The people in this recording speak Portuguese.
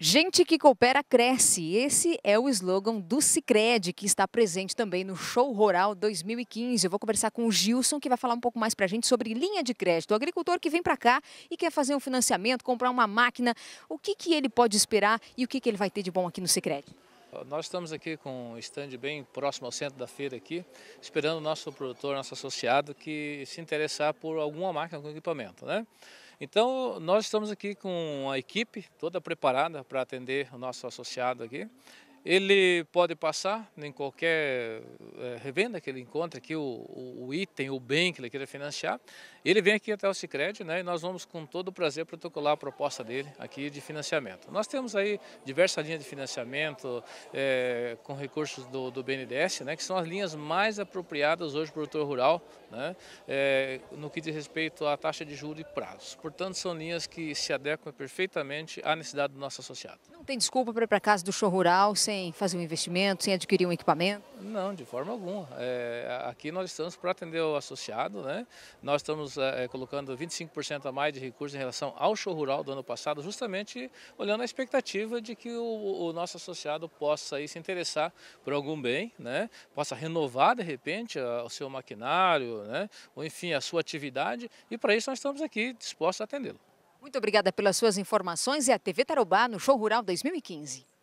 Gente que coopera cresce. Esse é o slogan do Cicred, que está presente também no Show Rural 2015. Eu vou conversar com o Gilson, que vai falar um pouco mais para a gente sobre linha de crédito. O agricultor que vem para cá e quer fazer um financiamento, comprar uma máquina, o que, que ele pode esperar e o que, que ele vai ter de bom aqui no Cicred? Nós estamos aqui com um stand bem próximo ao centro da feira aqui, esperando o nosso produtor, nosso associado, que se interessar por alguma máquina algum equipamento, né? Então, nós estamos aqui com a equipe toda preparada para atender o nosso associado aqui ele pode passar em qualquer eh, revenda que ele encontre aqui o, o item, o bem que ele queira financiar. Ele vem aqui até o Cicred né, e nós vamos com todo o prazer protocolar a proposta dele aqui de financiamento. Nós temos aí diversas linhas de financiamento é, com recursos do, do BNDES, né, que são as linhas mais apropriadas hoje para o produtor rural né, é, no que diz respeito à taxa de juros e prazos. Portanto, são linhas que se adequam perfeitamente à necessidade do nosso associado. Não tem desculpa para ir para casa do show rural, sem fazer um investimento, sem adquirir um equipamento? Não, de forma alguma. É, aqui nós estamos para atender o associado, né? Nós estamos é, é colocando 25% a mais de recursos em relação ao show rural do ano passado, justamente olhando a expectativa de que o, o nosso associado possa aí, se interessar por algum bem, né? Possa renovar de repente o seu maquinário, né? Ou enfim, a sua atividade. E para isso nós estamos aqui dispostos a atendê-lo. Muito obrigada pelas suas informações e a TV Tarobá no Show Rural 2015.